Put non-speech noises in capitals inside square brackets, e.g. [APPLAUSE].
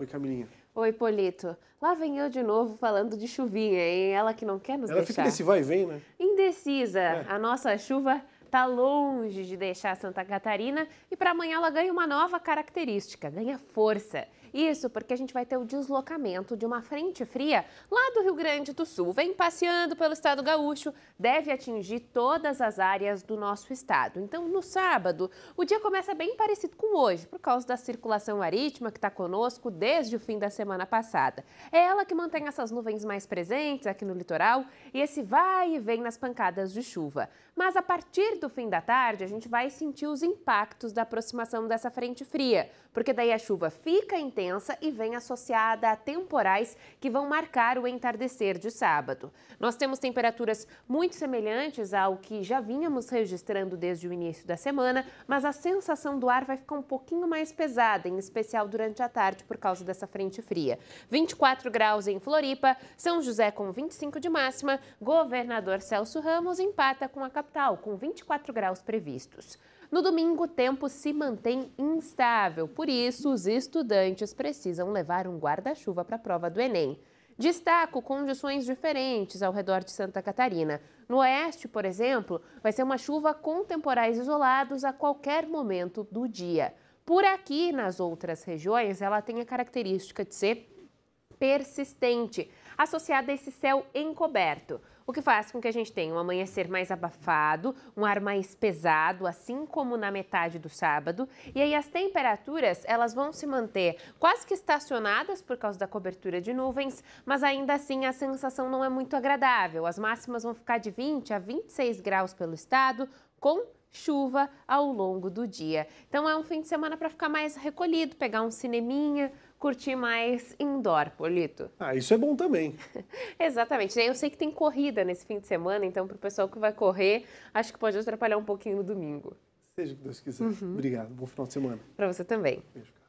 Oi, Camilinha. Oi, Polito. Lá vem eu de novo falando de chuvinha, hein? Ela que não quer nos Ela deixar. Ela fica nesse vai e vem, né? Indecisa. É. A nossa chuva está longe de deixar Santa Catarina e para amanhã ela ganha uma nova característica, ganha força. Isso porque a gente vai ter o deslocamento de uma frente fria lá do Rio Grande do Sul. Vem passeando pelo estado gaúcho, deve atingir todas as áreas do nosso estado. Então, no sábado, o dia começa bem parecido com hoje, por causa da circulação marítima que está conosco desde o fim da semana passada. É ela que mantém essas nuvens mais presentes aqui no litoral e esse vai e vem nas pancadas de chuva. Mas a partir do do fim da tarde, a gente vai sentir os impactos da aproximação dessa frente fria, porque daí a chuva fica intensa e vem associada a temporais que vão marcar o entardecer de sábado. Nós temos temperaturas muito semelhantes ao que já vínhamos registrando desde o início da semana, mas a sensação do ar vai ficar um pouquinho mais pesada, em especial durante a tarde por causa dessa frente fria. 24 graus em Floripa, São José com 25 de máxima, governador Celso Ramos empata com a capital com 24 4 graus previstos. No domingo, o tempo se mantém instável, por isso os estudantes precisam levar um guarda-chuva para a prova do Enem. Destaco condições diferentes ao redor de Santa Catarina. No oeste, por exemplo, vai ser uma chuva com temporais isolados a qualquer momento do dia. Por aqui, nas outras regiões, ela tem a característica de ser persistente, associada a esse céu encoberto, o que faz com que a gente tenha um amanhecer mais abafado, um ar mais pesado, assim como na metade do sábado, e aí as temperaturas, elas vão se manter quase que estacionadas por causa da cobertura de nuvens, mas ainda assim a sensação não é muito agradável. As máximas vão ficar de 20 a 26 graus pelo estado, com chuva ao longo do dia. Então é um fim de semana para ficar mais recolhido, pegar um cineminha, curtir mais indoor, Polito. Ah, isso é bom também. [LAUGHS] Exatamente. Né? Eu sei que tem corrida nesse fim de semana, então para o pessoal que vai correr, acho que pode atrapalhar um pouquinho no domingo. Seja o que Deus quiser. Uhum. Obrigado. Bom final de semana. Para você também. Beijo.